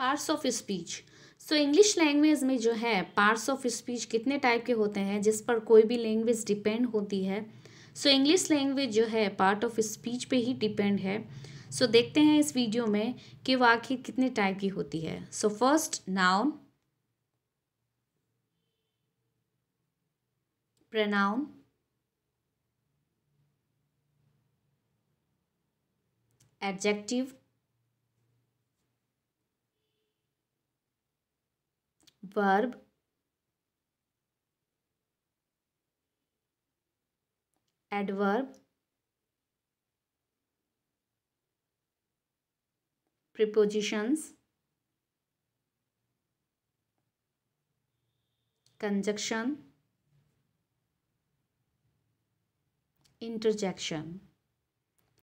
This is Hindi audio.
parts of speech so English language में जो है पार्ट्स ऑफ स्पीच कितने टाइप के होते हैं जिस पर कोई भी लैंग्वेज डिपेंड होती है सो इंग्लिश लैंग्वेज जो है पार्ट ऑफ स्पीच पे ही डिपेंड है सो so, देखते हैं इस वीडियो में कि वाक्य कितने टाइप की होती है so first noun pronoun adjective verb adverb prepositions conjunction interjection